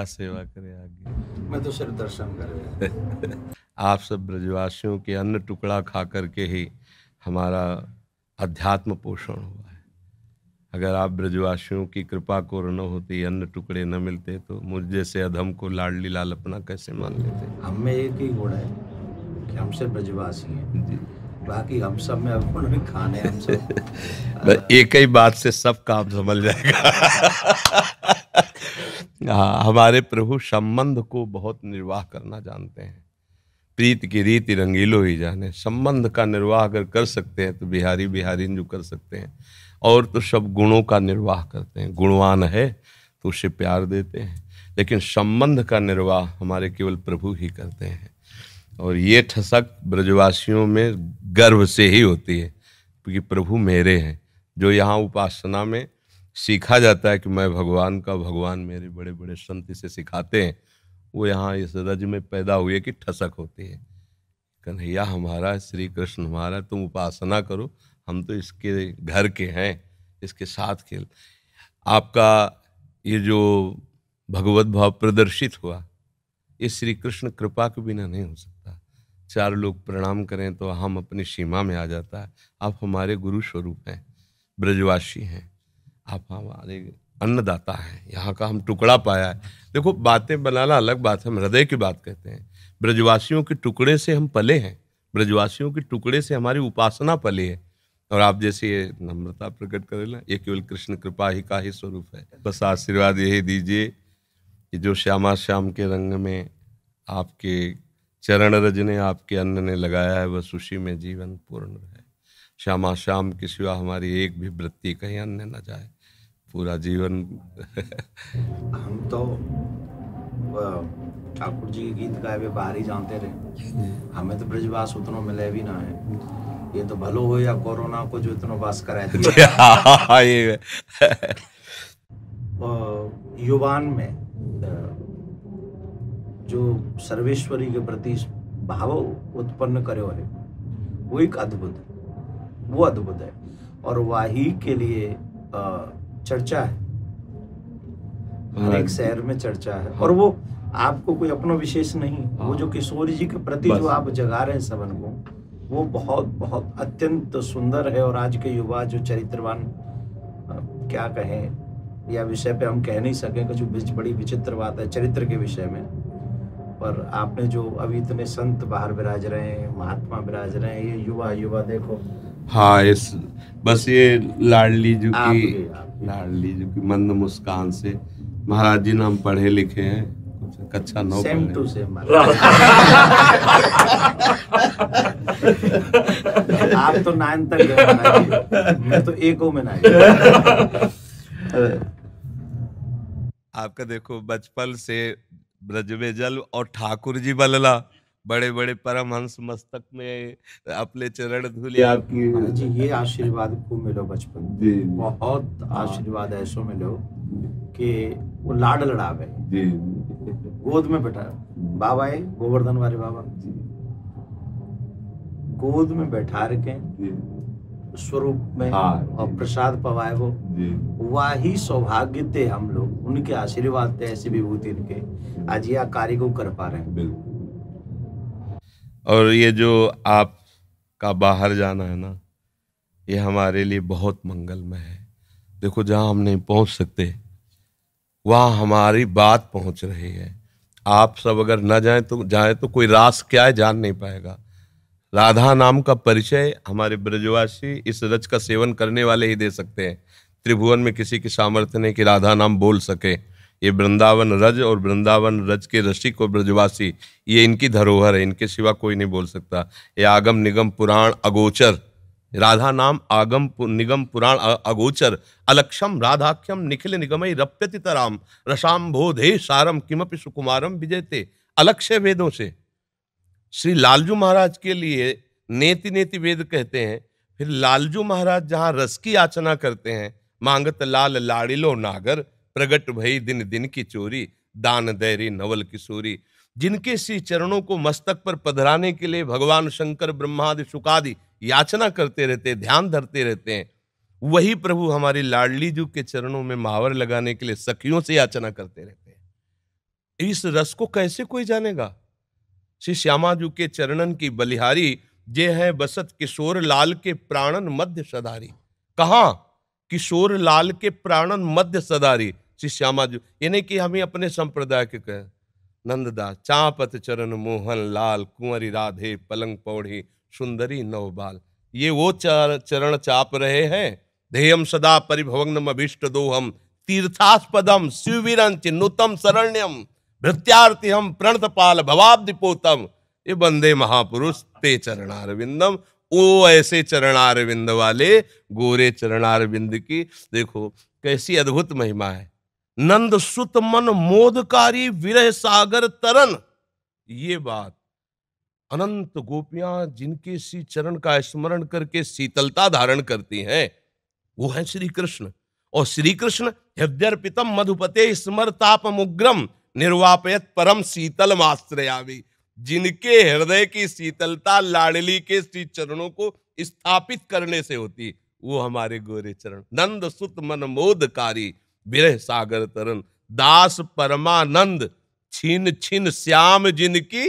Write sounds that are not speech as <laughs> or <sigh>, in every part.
क्या सेवा करें आगे मैं तो सिर्फ दर्शन कर <laughs> आप सब ब्रजवासियों के अन्न टुकड़ा खा करके ही हमारा अध्यात्म पोषण हुआ है अगर आप ब्रजवासियों की कृपा को न होती अन्न टुकड़े न मिलते तो मुझ जैसे अधम को लाडली लाल अपना कैसे मान लेते हम में एक ही गुण है कि हम सिर्फ ब्रजवासी हैं जी बाकी हम सब में अब उन्होंने खाने हम सब <laughs> एक ही बात से सब काम संभल जाएगा <laughs> हाँ हमारे प्रभु संबंध को बहुत निर्वाह करना जानते हैं प्रीत की रीति रंगीलो ही जाने संबंध का निर्वाह अगर कर सकते हैं तो बिहारी बिहारी जो कर सकते हैं और तो सब गुणों का निर्वाह करते हैं गुणवान है तो उसे प्यार देते हैं लेकिन संबंध का निर्वाह हमारे केवल प्रभु ही करते हैं और ये ठसक ब्रजवासियों में गर्व से ही होती है क्योंकि प्रभु मेरे हैं जो यहाँ उपासना में सीखा जाता है कि मैं भगवान का भगवान मेरे बड़े बड़े संत से सिखाते हैं वो यहाँ इस रज में पैदा हुए कि ठसक होती है कन्हैया हमारा श्री कृष्ण हमारा तुम उपासना करो हम तो इसके घर के हैं इसके साथ खेल आपका ये जो भगवत भाव प्रदर्शित हुआ ये श्री कृष्ण कृपा के बिना नहीं हो सकता चार लोग प्रणाम करें तो हम अपनी सीमा में आ जाता है आप हमारे गुरु स्वरूप हैं ब्रजवासी हैं आप हमारे अन्नदाता हैं यहाँ का हम टुकड़ा पाया है देखो बातें बनाना अलग बात है हम हृदय की बात कहते हैं ब्रजवासियों के टुकड़े से हम पले हैं ब्रजवासियों के टुकड़े से हमारी उपासना पले है और आप जैसे ये नम्रता प्रकट करे ना ये केवल कृष्ण कृपा ही का ही स्वरूप है बस आशीर्वाद यही दीजिए कि जो श्यामा श्याम के रंग में आपके चरण रज ने आपके अन्न ने लगाया है वह सुशी में जीवन पूर्ण रहे श्यामा श्याम के सिवा हमारी एक भी वृत्ति कहीं अन्य न जाए पूरा जीवन <laughs> हम तो ठाकुर जी के गीत गाए हुए बाहर ही जानते रहे हमें तो ब्रजवास उतना मिले भी ना है ये तो भलो हो या कोरोना को जो इतना वास कराए <laughs> हाँ, <laughs> युवान में जो सर्वेश्वरी के प्रति भाव उत्पन्न करे है वो एक अद्भुत वो अद्भुत है और वाही के लिए चर्चा है हर एक हाँ। शहर में चर्चा है हाँ। और वो आपको कोई अपना विशेष नहीं हाँ। वो जो किशोर जी के प्रति जो आप जगा रहे हैं सबन को वो बहुत बहुत अत्यंत सुंदर है और आज के युवा जो चरित्रवान क्या कहें या विषय पे हम कह नहीं सकें कुछ बड़ी विचित्र बात है चरित्र के विषय में पर आपने जो अभी इतने संत बाहर विराज रहे हैं महात्मा विराज रहे हैं ये युवा युवा देखो हाँ इस बस ये लाडली जी की लाडली जी की मंद मुस्कान से महाराज जी ने हम पढ़े लिखे हैं कुछ नौ सेम टू सेम आप तो नाइन तक मैं तो एक में नाइन आपका देखो बचपन से ब्रज में जल और ठाकुर जी बलला बड़े बड़े परमहंस मस्तक में अपने चरण धूल आपकी जी ये आशीर्वाद को मिलो बचपन बहुत हाँ। आशीर्वाद ऐसो मिलो कि वो लाड लड़ा गए गोद में बैठा बाबा है गोवर्धन वाले बाबा गोद में बैठा रखे स्वरूप में हाँ, और प्रसाद पवाए वो वही सौभाग्य थे हम लोग उनके आशीर्वाद थे ऐसी विभूति के आज यह कार्य को कर पा रहे हैं और ये जो आप का बाहर जाना है ना ये हमारे लिए बहुत मंगलमय है देखो जहाँ हम नहीं पहुँच सकते वहाँ हमारी बात पहुँच रही है आप सब अगर न जाएं तो जाएं तो कोई रास क्या है जान नहीं पाएगा राधा नाम का परिचय हमारे ब्रजवासी इस रज का सेवन करने वाले ही दे सकते हैं त्रिभुवन में किसी की सामर्थ्य नहीं कि राधा नाम बोल सके ये वृंदावन रज और वृंदावन रज के रसिक और ब्रजवासी ये इनकी धरोहर है इनके सिवा कोई नहीं बोल सकता ये आगम निगम पुराण अगोचर राधा नाम आगम निगम पुराण अगोचर अलक्षम राधाख्यम निखिल निगम रप्यति तराम रसाम बोधे सारम किमपि सुकुमारम विजयते अलक्ष्य वेदों से श्री लालजू महाराज के लिए नेति नेति वेद कहते हैं फिर लालजू महाराज जहाँ रस की याचना करते हैं मांगत लाल लाड़िलो नागर प्रगट भई दिन दिन की चोरी दान दैरी नवल किशोरी जिनके श्री चरणों को मस्तक पर पधराने के लिए भगवान शंकर ब्रह्मादि सुखादि याचना करते रहते ध्यान धरते रहते हैं वही प्रभु हमारी लाडली जू के चरणों में महावर लगाने के लिए सखियों से याचना करते रहते हैं इस रस को कैसे कोई जानेगा श्री श्यामाजू के चरणन की बलिहारी जे है बसत किशोर लाल के प्राणन मध्य सदारी कहा किशोर लाल के प्राणन मध्य सदारी श्री श्यामाजू यानी कि हमें अपने संप्रदाय के कहें नंददा चापत चरण मोहन लाल कुंवरी राधे पलंग पौड़ी सुंदरी नवबाल ये वो चर चरण चाप रहे हैं ध्येयम सदा परिभवग्नम अभिष्ट दोहम तीर्थास्पदम शिविर नूतम शरण्यम भृत्यार्थि हम प्रणतपाल भवाब्दिपोतम ये बंदे महापुरुष ते चरणारविंदम ओ ऐसे चरणारविंद वाले गोरे चरणारविंद की देखो कैसी अद्भुत महिमा है नंद सुत मन मोदकारी विरह सागर तरन ये बात अनंत गोपियां जिनके श्री चरण का स्मरण करके शीतलता धारण करती हैं वो है श्री कृष्ण और श्री कृष्ण हृदय मधुपते स्मर ताप मुग्रम निर्वापयत परम शीतल माश्रयामी जिनके हृदय की शीतलता लाडली के श्री चरणों को स्थापित करने से होती वो हमारे गोरे चरण नंद सुत मन मोदकारी विरह सागर तरण दास परमानंद छिन छिन श्याम जिनकी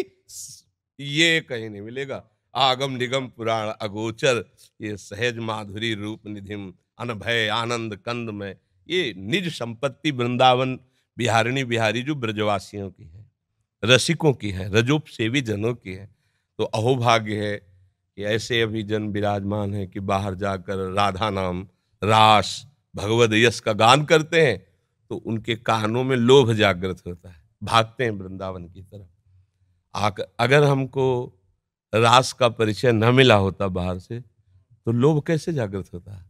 ये कहीं नहीं मिलेगा आगम निगम पुराण अगोचर ये सहज माधुरी रूप निधिम अनभय आनंद कंद में ये निज संपत्ति वृंदावन बिहारिणी बिहारी जो ब्रजवासियों की है रसिकों की है रजोप सेवी जनों की है तो अहोभाग्य है कि ऐसे अभी जन विराजमान है कि बाहर जाकर राधा नाम रास भगवद यश का गान करते हैं तो उनके कानों में लोभ जागृत होता है भागते हैं वृंदावन की तरफ आकर अगर हमको रास का परिचय न मिला होता बाहर से तो लोभ कैसे जागृत होता है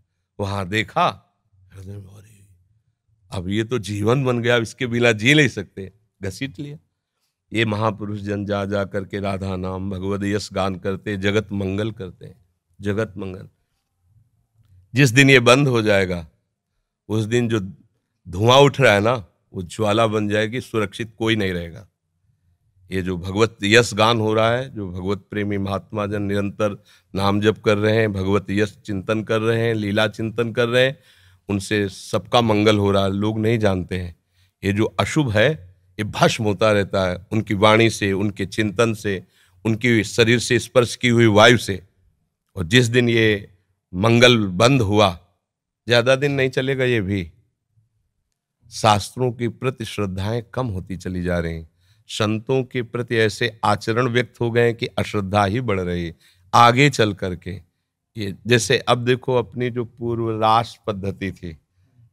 वहाँ देखा हृदय अब ये तो जीवन बन गया अब इसके बिना जी नहीं सकते घसीट लिया ये महापुरुष जन जा जा करके राधा नाम भगवद यश गान करते जगत मंगल करते हैं जगत मंगल जिस दिन ये बंद हो जाएगा उस दिन जो धुआं उठ रहा है ना वो ज्वाला बन जाएगी सुरक्षित कोई नहीं रहेगा ये जो भगवत यश गान हो रहा है जो भगवत प्रेमी महात्मा जन निरंतर नाम जप कर रहे हैं भगवत यश चिंतन कर रहे हैं लीला चिंतन कर रहे हैं उनसे सबका मंगल हो रहा लोग नहीं जानते हैं ये जो अशुभ है ये भस्म होता रहता है उनकी वाणी से उनके चिंतन से उनकी शरीर से स्पर्श की हुई वायु से और जिस दिन ये मंगल बंद हुआ ज़्यादा दिन नहीं चलेगा ये भी शास्त्रों के प्रति श्रद्धाएं कम होती चली जा रही संतों के प्रति ऐसे आचरण व्यक्त हो गए कि अश्रद्धा ही बढ़ रही आगे चल करके ये जैसे अब देखो अपनी जो पूर्व राष्ट्र पद्धति थी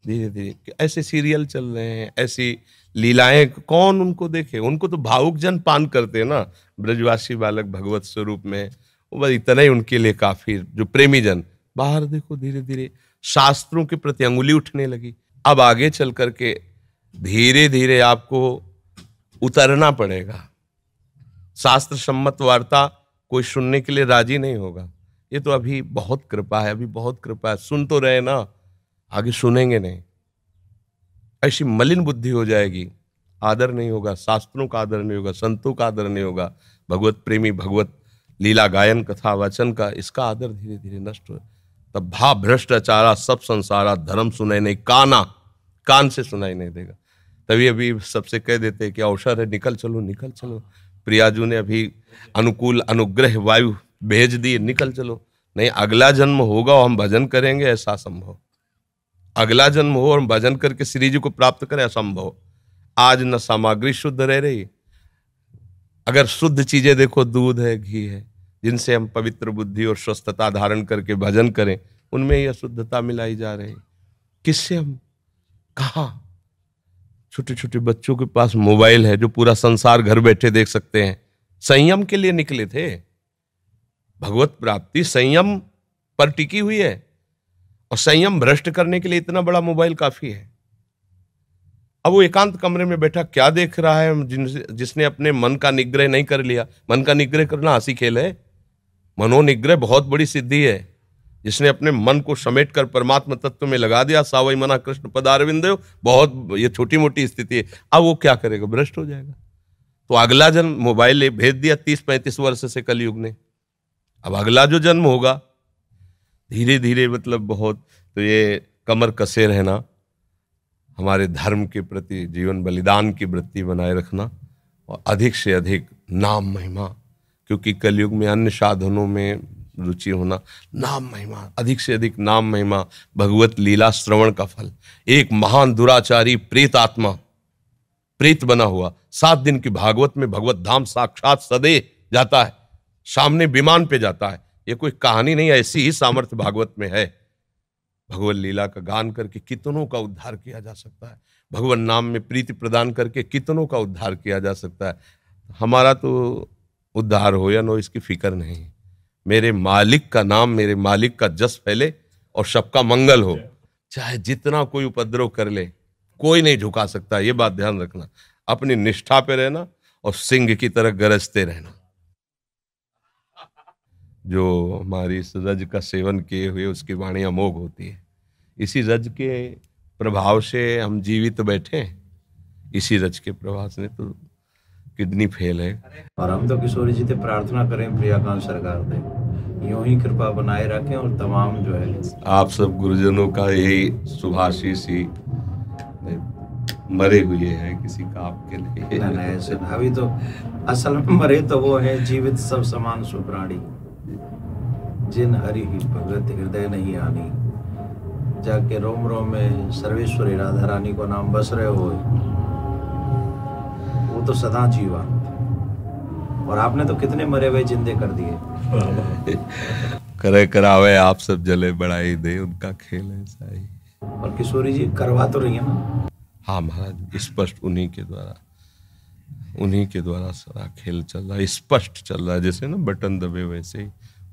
धीरे धीरे ऐसे सीरियल चल रहे हैं ऐसी लीलाएं कौन उनको देखे उनको तो भावुक जन पान करते हैं ना ब्रजवासी बालक भगवत स्वरूप में बस इतना ही उनके लिए काफी जो प्रेमी जन बाहर देखो धीरे धीरे शास्त्रों के प्रति अंगुली उठने लगी अब आगे चल करके धीरे धीरे आपको उतरना पड़ेगा शास्त्र सम्मत वार्ता कोई सुनने के लिए राजी नहीं होगा ये तो अभी बहुत कृपा है अभी बहुत कृपा है सुन तो रहे ना आगे सुनेंगे नहीं ऐसी मलिन बुद्धि हो जाएगी आदर नहीं होगा शास्त्रों का आदर नहीं होगा संतों का आदर नहीं होगा भगवत प्रेमी भगवत लीला गायन कथा वचन का इसका आदर धीरे धीरे नष्ट हो तब भाव भ्रष्टाचारा सब संसारा धर्म सुनाई नहीं काना कान से सुनाई नहीं देगा तभी अभी सबसे कह देते कि अवसर है निकल चलो निकल चलो प्रियाजू ने अभी अनुकूल अनुग्रह वायु भेज दिए निकल चलो नहीं अगला जन्म होगा और हम भजन करेंगे ऐसा संभव अगला जन्म हो और हम भजन करके श्री जी को प्राप्त करें असंभव आज न सामग्री शुद्ध रह रही अगर शुद्ध चीजें देखो दूध है घी है जिनसे हम पवित्र बुद्धि और स्वस्थता धारण करके भजन करें उनमें यह शुद्धता मिलाई जा रही किससे हम कहा छोटे छोटे बच्चों के पास मोबाइल है जो पूरा संसार घर बैठे देख सकते हैं संयम के लिए निकले थे भगवत प्राप्ति संयम पर टिकी हुई है और संयम भ्रष्ट करने के लिए इतना बड़ा मोबाइल काफी है अब वो एकांत कमरे में बैठा क्या देख रहा है जिन जिसने अपने मन का निग्रह नहीं कर लिया मन का निग्रह करना हंसी खेल है मनोनिग्रह बहुत बड़ी सिद्धि है जिसने अपने मन को समेट कर परमात्म तत्व में लगा दिया सावई मना कृष्ण पदारविंद बहुत ये छोटी मोटी स्थिति है अब वो क्या करेगा भ्रष्ट हो जाएगा तो अगला जन्म मोबाइल भेज दिया तीस पैंतीस वर्ष से कलयुग ने अब अगला जो जन्म होगा धीरे धीरे मतलब बहुत तो ये कमर कसे रहना हमारे धर्म के प्रति जीवन बलिदान की वृत्ति बनाए रखना और अधिक से अधिक नाम महिमा क्योंकि कलयुग में अन्य साधनों में रुचि होना नाम महिमा अधिक से अधिक नाम महिमा भगवत लीला श्रवण का फल एक महान दुराचारी प्रेत आत्मा प्रेत बना हुआ सात दिन की भागवत में भगवत धाम साक्षात सदे जाता है सामने विमान पे जाता है ये कोई कहानी नहीं ऐसी ही सामर्थ्य भागवत में है भगवत लीला का गान करके कितनों का उद्धार किया जा सकता है भगवान नाम में प्रीति प्रदान करके कितनों का उद्धार किया जा सकता है हमारा तो उद्धार हो या नो इसकी फिक्र नहीं मेरे मालिक का नाम मेरे मालिक का जस फैले और सबका मंगल हो चाहे जितना कोई उपद्रव कर ले कोई नहीं झुका सकता ये बात ध्यान रखना अपनी निष्ठा पे रहना और सिंह की तरह गरजते रहना जो हमारी इस रज का सेवन किए हुए उसकी वाणी अमोघ होती है इसी रज के प्रभाव से हम जीवित तो बैठे हैं इसी रज के प्रभाव से तो किडनी फेल है और हम तो किशोरी जी से प्रार्थना करें प्रियाकांत सरकार से यूं ही कृपा बनाए रखें और तमाम जो है आप सब गुरुजनों का यही सुभाषिश ही मरे हुए हैं किसी का आपके लिए ऐसे अभी तो असल में मरे तो वो है जीवित सब समान सुप्राणी जिन हरि ही भगत हृदय नहीं आनी जाके रोम रोम में सर्वेश्वरी राधा रानी को नाम बस रहे हो वो तो सदा जीवा और आपने तो कितने मरे हुए जिंदे कर दिए <laughs> करे करावे आप सब जले बड़ाई दे उनका खेल है साई और किशोरी जी करवा तो रही है ना हाँ महाराज स्पष्ट उन्हीं के द्वारा उन्हीं के द्वारा सारा खेल चल रहा है स्पष्ट चल रहा है जैसे ना बटन दबे वैसे ही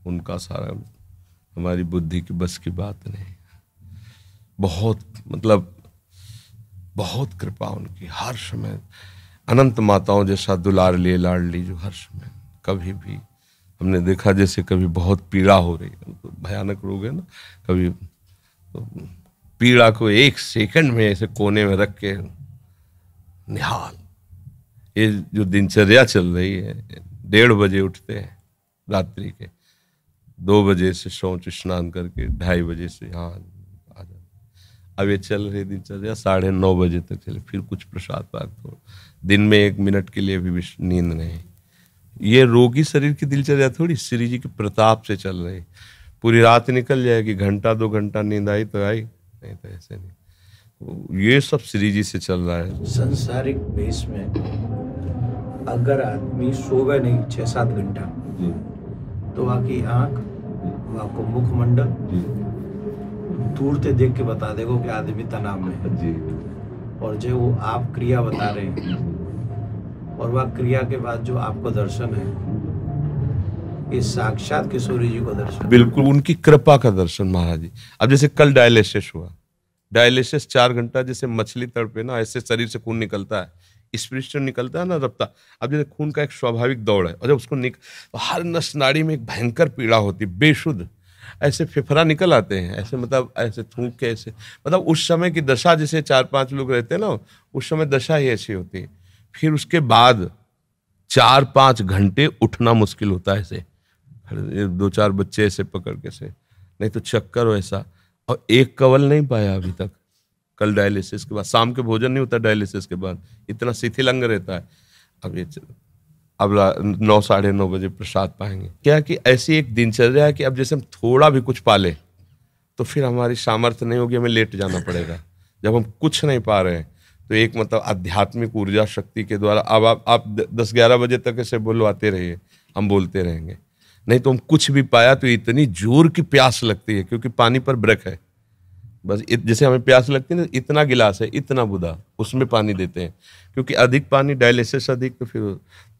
उनका सारा हमारी बुद्धि की बस की बात नहीं बहुत मतलब बहुत कृपा उनकी हर समय अनंत माताओं जैसा दुलार लिए लाडली जो हर समय कभी भी हमने देखा जैसे कभी बहुत पीड़ा हो रही है तो भयानक रोग है ना कभी तो पीड़ा को एक सेकंड में ऐसे कोने में रख के निहाल ये जो दिनचर्या चल रही है डेढ़ बजे उठते हैं रात्रि के दो बजे से शौच स्नान करके ढाई बजे से यहाँ आ जाते अब ये चल रहे दिन चल जाए साढ़े नौ बजे तक चले फिर कुछ प्रसाद पाक करो दिन में एक मिनट के लिए भी नींद नहीं ये रोगी शरीर की दिनचर्या थोड़ी श्री जी के प्रताप से चल रही पूरी रात निकल जाएगी घंटा दो घंटा नींद आई तो आई नहीं तो ऐसे नहीं तो ये सब श्री जी से चल रहा है संसारिक बेस में अगर आदमी सोवे नहीं छः सात घंटा तो आपकी आँख वो आपको मुखमंडल दूर से देख के बता देगा कि आदमी तनाव में है जी और जो वो आप क्रिया बता रहे हैं और वह क्रिया के बाद जो आपको दर्शन है इस साक्षात किशोरी जी को दर्शन बिल्कुल उनकी कृपा का दर्शन महाराज जी अब जैसे कल डायलिसिस हुआ डायलिसिस चार घंटा जैसे मछली तड़पे ना ऐसे शरीर से खून निकलता है स्पिरिचुअल निकलता है ना रफ्ता अब जैसे खून का एक स्वाभाविक दौड़ है और जब उसको निक तो हर नस नाड़ी में एक भयंकर पीड़ा होती बेशुद्ध ऐसे फिफरा निकल आते हैं ऐसे मतलब ऐसे थूक के ऐसे मतलब उस समय की दशा जैसे चार पांच लोग रहते हैं ना उस समय दशा ही ऐसी होती है फिर उसके बाद चार पाँच घंटे उठना मुश्किल होता है ऐसे दो चार बच्चे ऐसे पकड़ के से नहीं तो चक्कर हो ऐसा और एक कवल नहीं पाया अभी तक कल डायलिसिस के बाद शाम के भोजन नहीं होता डायलिसिस के बाद इतना शिथिल अंग रहता है अब ये अब नौ साढ़े नौ बजे प्रसाद पाएंगे क्या कि ऐसी एक दिनचर्या है कि अब जैसे हम थोड़ा भी कुछ पाले तो फिर हमारी सामर्थ्य नहीं होगी हमें लेट जाना पड़ेगा जब हम कुछ नहीं पा रहे हैं तो एक मतलब आध्यात्मिक ऊर्जा शक्ति के द्वारा अब आप आप दस ग्यारह बजे तक ऐसे बोलवाते रहिए हम बोलते रहेंगे नहीं तो हम कुछ भी पाया तो इतनी जोर की प्यास लगती है क्योंकि पानी पर ब्रेक है बस जैसे हमें प्यास लगती है ना इतना गिलास है इतना बुदा उसमें पानी देते हैं क्योंकि अधिक पानी डायलिसिस अधिक तो फिर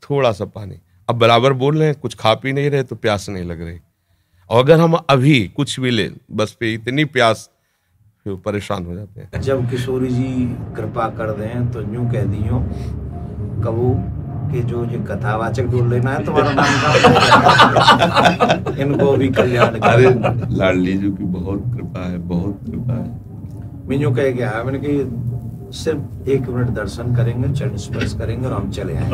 थोड़ा सा पानी अब बराबर बोल रहे हैं कुछ खा पी नहीं रहे तो प्यास नहीं लग रही और अगर हम अभी कुछ भी लें बस पे इतनी प्यास फिर परेशान हो जाते हैं जब किशोरी जी कृपा कर दें तो यूँ कह दियो कबू कि जो ये कथावाचक ढूंढ लेना है तुम्हारा नाम इनको भी कल्याण अरे लाडली जी की बहुत कृपा है बहुत कृपा है मैं जो कह गया मैंने कि सिर्फ एक मिनट दर्शन करेंगे चरण स्पर्श करेंगे और हम चले आए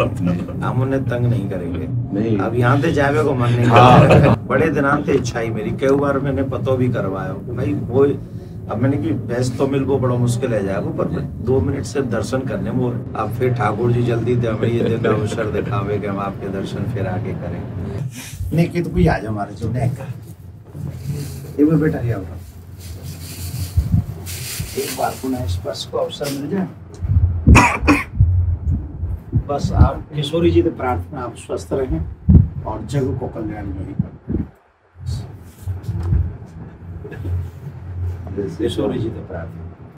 हम उन्हें तंग नहीं करेंगे नहीं। अब यहाँ से जावे को मन नहीं हाँ। बड़े दिनांत इच्छा ही मेरी कई बार मैंने पतो भी करवाया भाई वो अब मैंने कि भैंस तो मिल को बड़ा मुश्किल है जाएगा पर दो मिनट से दर्शन करने वो आप फिर ठाकुर जी जल्दी दे हमें ये देना अवसर दिखावे कि हम आपके दर्शन फिर आगे करें नहीं कि तो कोई आज हमारे जो नहीं ये भी बेटा आओ एक बार पुनः स्पर्श को अवसर मिल जाए बस आप किशोरी जी से प्रार्थना आप स्वस्थ रहें और जग को कल्याण यही करें Deixa eu origem da prata.